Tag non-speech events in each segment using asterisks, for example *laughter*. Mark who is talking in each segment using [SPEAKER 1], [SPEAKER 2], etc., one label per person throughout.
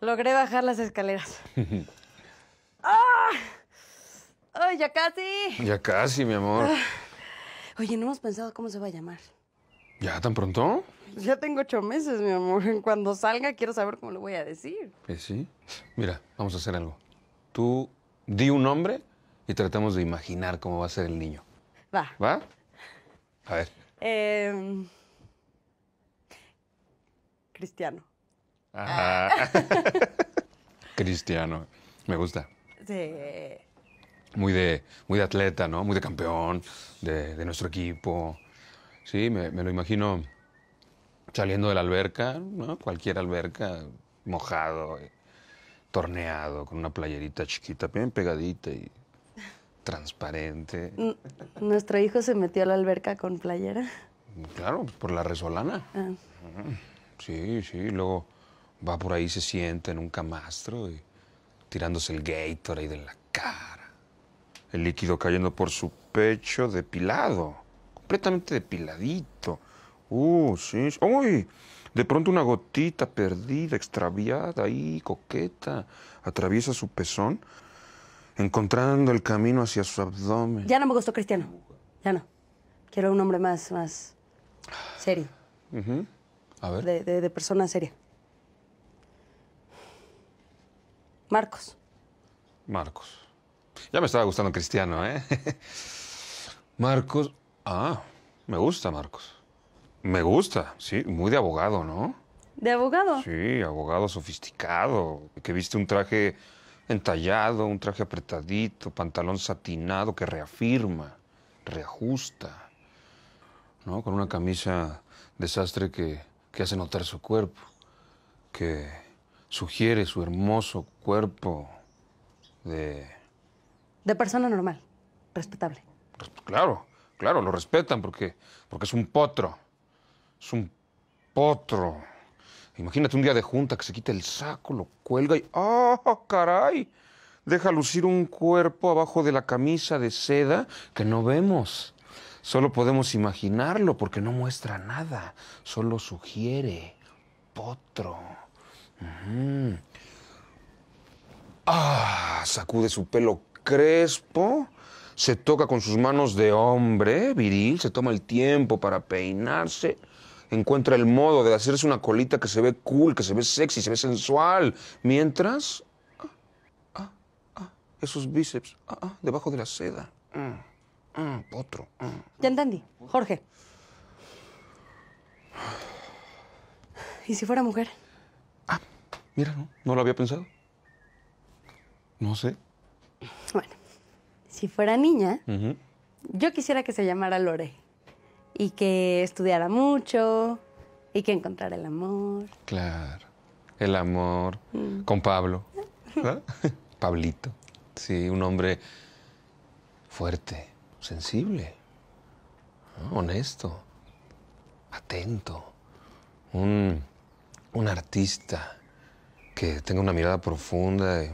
[SPEAKER 1] Logré bajar las escaleras. *laughs* ¡Ah! ¡Ay, ya casi! Ya casi, mi amor. Ah. Oye, no hemos pensado cómo se va a llamar. ¿Ya tan pronto? Ya tengo ocho meses, mi amor. Cuando salga quiero saber cómo lo voy a decir. ¿Eh, sí. Mira, vamos a hacer algo. Tú di un nombre y tratamos de imaginar cómo va a ser el niño. Va. ¿Va? A ver. Eh... Cristiano. *laughs* Cristiano, me gusta. Sí. Muy de, muy de atleta, ¿no? Muy de campeón, de, nuestro equipo. Sí, me, lo imagino saliendo de la alberca, ¿no? Cualquier alberca, mojado, eh, torneado, con una playerita chiquita, bien pegadita y transparente. Nuestro hijo se metió a la alberca con playera. Claro, por la resolana. Ah. Sí, sí, luego Va por ahí, se sienta en un camastro y tirándose el ahí de la cara. El líquido cayendo por su pecho depilado, completamente depiladito. Uh, sí. ¡Uy! De pronto una gotita perdida, extraviada ahí, coqueta, atraviesa su pezón, encontrando el camino hacia su abdomen. Ya no me gustó Cristiano. Ya no. Quiero un hombre más, más serio. A ver. de persona seria. Marcos. Marcos. Ya me estaba gustando Cristiano, ¿eh? *laughs* Marcos. Ah, me gusta Marcos. Me gusta, sí, muy de abogado, ¿no? ¿De abogado? Sí, abogado sofisticado, que viste un traje entallado, un traje apretadito, pantalón satinado que reafirma, reajusta, ¿no? Con una camisa desastre que, que hace notar su cuerpo, que sugiere su hermoso cuerpo de... De persona normal, respetable. Pues, claro, claro, lo respetan porque, porque es un potro. Es un potro. Imagínate un día de junta que se quita el saco, lo cuelga y ¡oh, caray! Deja lucir un cuerpo abajo de la camisa de seda que no vemos. Solo podemos imaginarlo porque no muestra nada, solo sugiere potro. Ah, sacude su pelo crespo, se toca con sus manos de hombre viril, se toma el tiempo para peinarse, encuentra el modo de hacerse una colita que se ve cool, que se ve sexy, se ve sensual, mientras... Ah, ah, ah, esos bíceps, Ah ah, debajo de la seda. Mm, mm otro. Mm. ya entendí. Jorge. ¿Y si fuera mujer? Mira, no, lo había pensado. No sé. Bueno, si fuera niña, yo quisiera que se llamara Lore y que estudiara mucho y que encontrara el amor. Claro, el amor mm. con Pablo, *laughs* Pablito, sí, un hombre fuerte, sensible, honesto, atento, un, un artista que tenga una mirada profunda y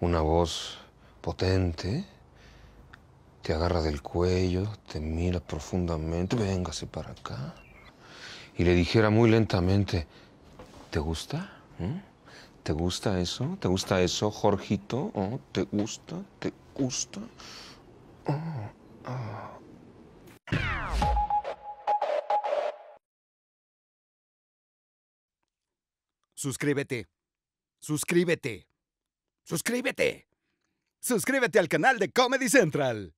[SPEAKER 1] una voz potente. Te agarra del cuello, te mira profundamente, véngase para acá. Y le dijera muy lentamente, ¿te gusta? ¿Mm? ¿Te gusta eso? ¿Te gusta eso, Jorgito? ¿Oh? ¿Te gusta? ¿Te gusta? Oh, oh. Suscríbete. Suscríbete. Suscríbete. Suscríbete al canal de Comedy Central.